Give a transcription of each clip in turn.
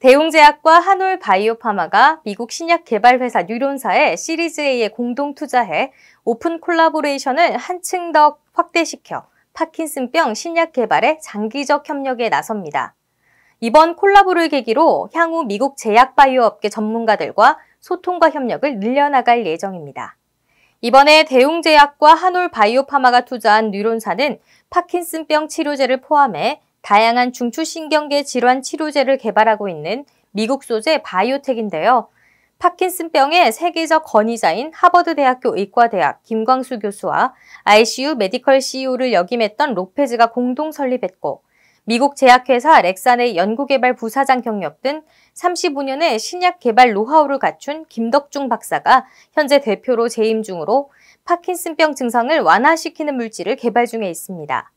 대웅제약과 한올바이오파마가 미국 신약 개발 회사 뉴론사에 시리즈 A에 공동 투자해 오픈 콜라보레이션을 한층 더 확대시켜 파킨슨병 신약 개발에 장기적 협력에 나섭니다. 이번 콜라보를 계기로 향후 미국 제약 바이오 업계 전문가들과 소통과 협력을 늘려나갈 예정입니다. 이번에 대웅제약과 한올바이오파마가 투자한 뉴론사는 파킨슨병 치료제를 포함해 다양한 중추신경계 질환 치료제를 개발하고 있는 미국 소재 바이오텍인데요. 파킨슨병의 세계적 권위자인 하버드대학교 의과대학 김광수 교수와 ICU 메디컬 CEO를 역임했던 로페즈가 공동 설립했고 미국 제약회사 렉산의 연구개발 부사장 경력 등 35년의 신약 개발 노하우를 갖춘 김덕중 박사가 현재 대표로 재임 중으로 파킨슨병 증상을 완화시키는 물질을 개발 중에 있습니다.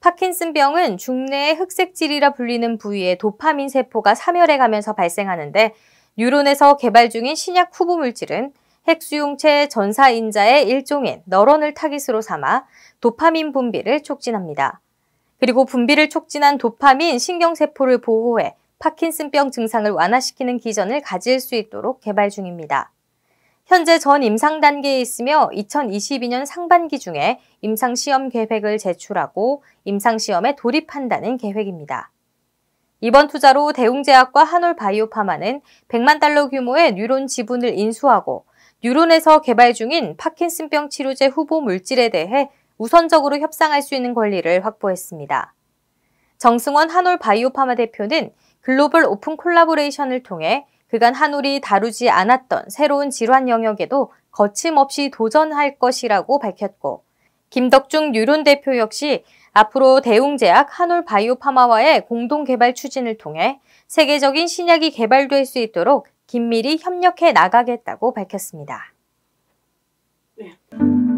파킨슨병은 중뇌의 흑색질이라 불리는 부위에 도파민 세포가 사멸해 가면서 발생하는데 뉴론에서 개발 중인 신약 후보 물질은 핵수용체 전사인자의 일종인 너런을 타깃으로 삼아 도파민 분비를 촉진합니다. 그리고 분비를 촉진한 도파민 신경세포를 보호해 파킨슨병 증상을 완화시키는 기전을 가질 수 있도록 개발 중입니다. 현재 전 임상 단계에 있으며 2022년 상반기 중에 임상시험 계획을 제출하고 임상시험에 돌입한다는 계획입니다. 이번 투자로 대웅제약과 한올바이오파마는 100만 달러 규모의 뉴론 지분을 인수하고 뉴론에서 개발 중인 파킨슨병 치료제 후보 물질에 대해 우선적으로 협상할 수 있는 권리를 확보했습니다. 정승원 한올바이오파마 대표는 글로벌 오픈 콜라보레이션을 통해 그간 한울이 다루지 않았던 새로운 질환 영역에도 거침없이 도전할 것이라고 밝혔고 김덕중 유론 대표 역시 앞으로 대웅제약 한울 바이오파마와의 공동 개발 추진을 통해 세계적인 신약이 개발될 수 있도록 긴밀히 협력해 나가겠다고 밝혔습니다. 네.